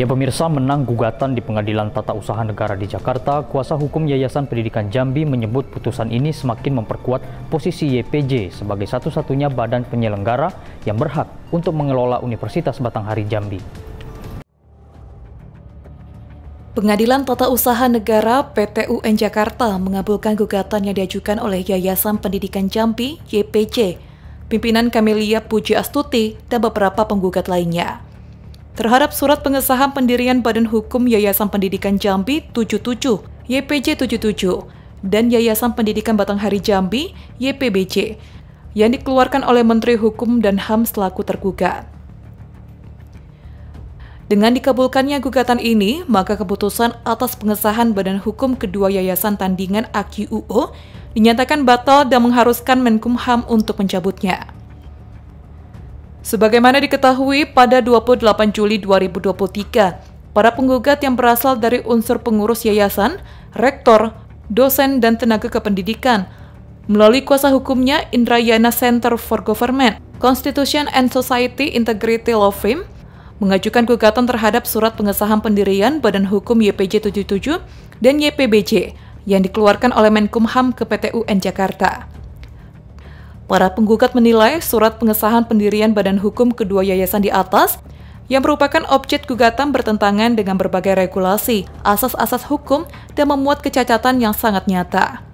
Ya pemirsa menang gugatan di Pengadilan Tata Usaha Negara di Jakarta, kuasa hukum Yayasan Pendidikan Jambi menyebut putusan ini semakin memperkuat posisi YPJ sebagai satu-satunya badan penyelenggara yang berhak untuk mengelola Universitas Batanghari Jambi. Pengadilan Tata Usaha Negara PTUN Jakarta mengabulkan gugatan yang diajukan oleh Yayasan Pendidikan Jambi YPJ, pimpinan Kamelia Puji Astuti, dan beberapa penggugat lainnya terhadap surat pengesahan pendirian Badan Hukum Yayasan Pendidikan Jambi 77 YPJ 77 dan Yayasan Pendidikan Batanghari Jambi YPBC, yang dikeluarkan oleh Menteri Hukum dan HAM selaku tergugat. Dengan dikabulkannya gugatan ini, maka keputusan atas pengesahan Badan Hukum kedua Yayasan Tandingan AQUO dinyatakan batal dan mengharuskan Menkumham untuk mencabutnya. Sebagaimana diketahui pada 28 Juli 2023, para penggugat yang berasal dari unsur pengurus yayasan, rektor, dosen, dan tenaga kependidikan melalui kuasa hukumnya Indrayana Center for Government, Constitution and Society Integrity Law Firm, mengajukan gugatan terhadap surat pengesahan pendirian Badan Hukum YPJ 77 dan YPBJ yang dikeluarkan oleh Menkumham ke PTUN Jakarta. Para penggugat menilai surat pengesahan pendirian badan hukum kedua yayasan di atas yang merupakan objek gugatan bertentangan dengan berbagai regulasi, asas-asas hukum, dan memuat kecacatan yang sangat nyata.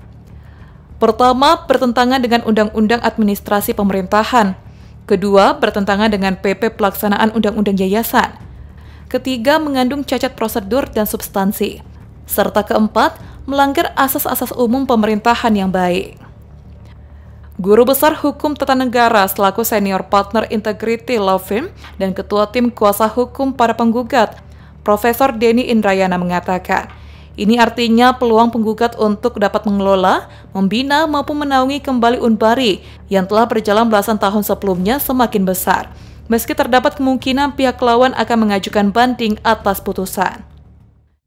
Pertama, bertentangan dengan Undang-Undang Administrasi Pemerintahan. Kedua, bertentangan dengan PP Pelaksanaan Undang-Undang Yayasan. Ketiga, mengandung cacat prosedur dan substansi. Serta keempat, melanggar asas-asas umum pemerintahan yang baik. Guru Besar Hukum Tata Negara selaku senior partner Integrity Law Firm dan Ketua Tim Kuasa Hukum para penggugat, Profesor Denny Indrayana mengatakan, ini artinya peluang penggugat untuk dapat mengelola, membina, maupun menaungi kembali Unbari yang telah berjalan belasan tahun sebelumnya semakin besar. Meski terdapat kemungkinan pihak lawan akan mengajukan banding atas putusan.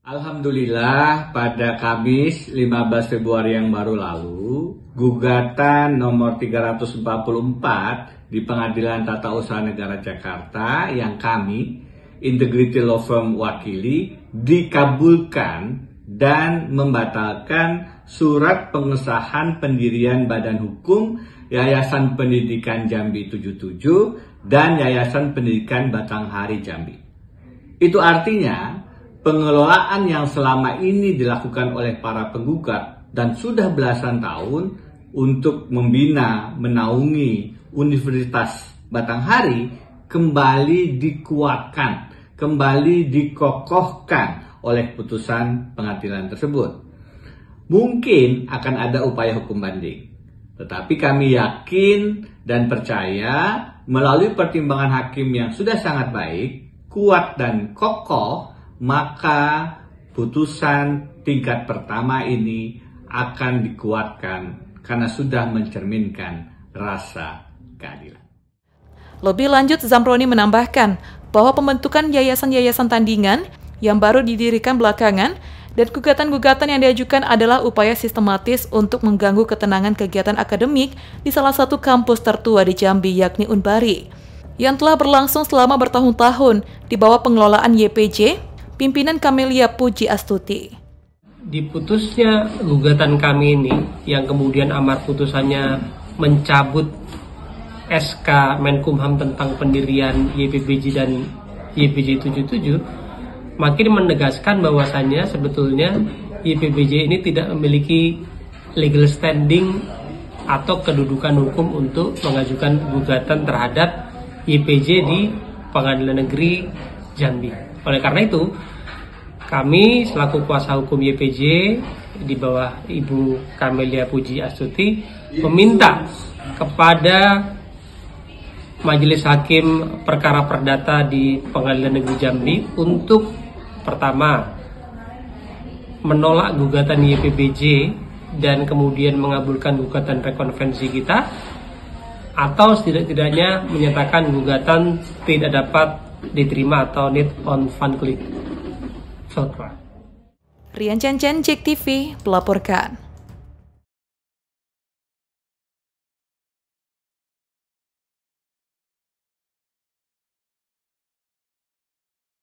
Alhamdulillah pada Kamis 15 Februari yang baru lalu, gugatan nomor 344 di Pengadilan Tata Usaha Negara Jakarta yang kami, Integrity Law Firm wakili, dikabulkan dan membatalkan surat pengesahan pendirian Badan Hukum Yayasan Pendidikan Jambi 77 dan Yayasan Pendidikan Batanghari Jambi. Itu artinya Pengelolaan yang selama ini dilakukan oleh para penggugat dan sudah belasan tahun untuk membina, menaungi Universitas Batanghari kembali dikuatkan, kembali dikokohkan oleh putusan pengadilan tersebut. Mungkin akan ada upaya hukum banding. Tetapi kami yakin dan percaya melalui pertimbangan hakim yang sudah sangat baik, kuat dan kokoh, maka putusan tingkat pertama ini akan dikuatkan karena sudah mencerminkan rasa keadilan. Lebih lanjut, Zamroni menambahkan bahwa pembentukan yayasan-yayasan tandingan yang baru didirikan belakangan dan gugatan-gugatan yang diajukan adalah upaya sistematis untuk mengganggu ketenangan kegiatan akademik di salah satu kampus tertua di Jambi yakni Unbari yang telah berlangsung selama bertahun-tahun di bawah pengelolaan YPJ pimpinan Kamelia Puji Astuti. Diputusnya gugatan kami ini yang kemudian amar putusannya mencabut SK Menkumham tentang pendirian YPBJ dan YPJ 77 makin menegaskan bahwasannya sebetulnya YPBJ ini tidak memiliki legal standing atau kedudukan hukum untuk mengajukan gugatan terhadap YPJ di pengadilan negeri Jambi. Oleh karena itu, kami selaku kuasa hukum YPJ di bawah Ibu Kamelia Puji Astuti meminta kepada Majelis Hakim Perkara Perdata di Pengadilan Negeri Jambi untuk pertama menolak gugatan YPBJ dan kemudian mengabulkan gugatan rekonvensi kita atau setidak-tidaknya menyatakan gugatan tidak dapat diterima atau need on fun click. Velcro. Rian Chen Chen, JEK TV, melaporkan.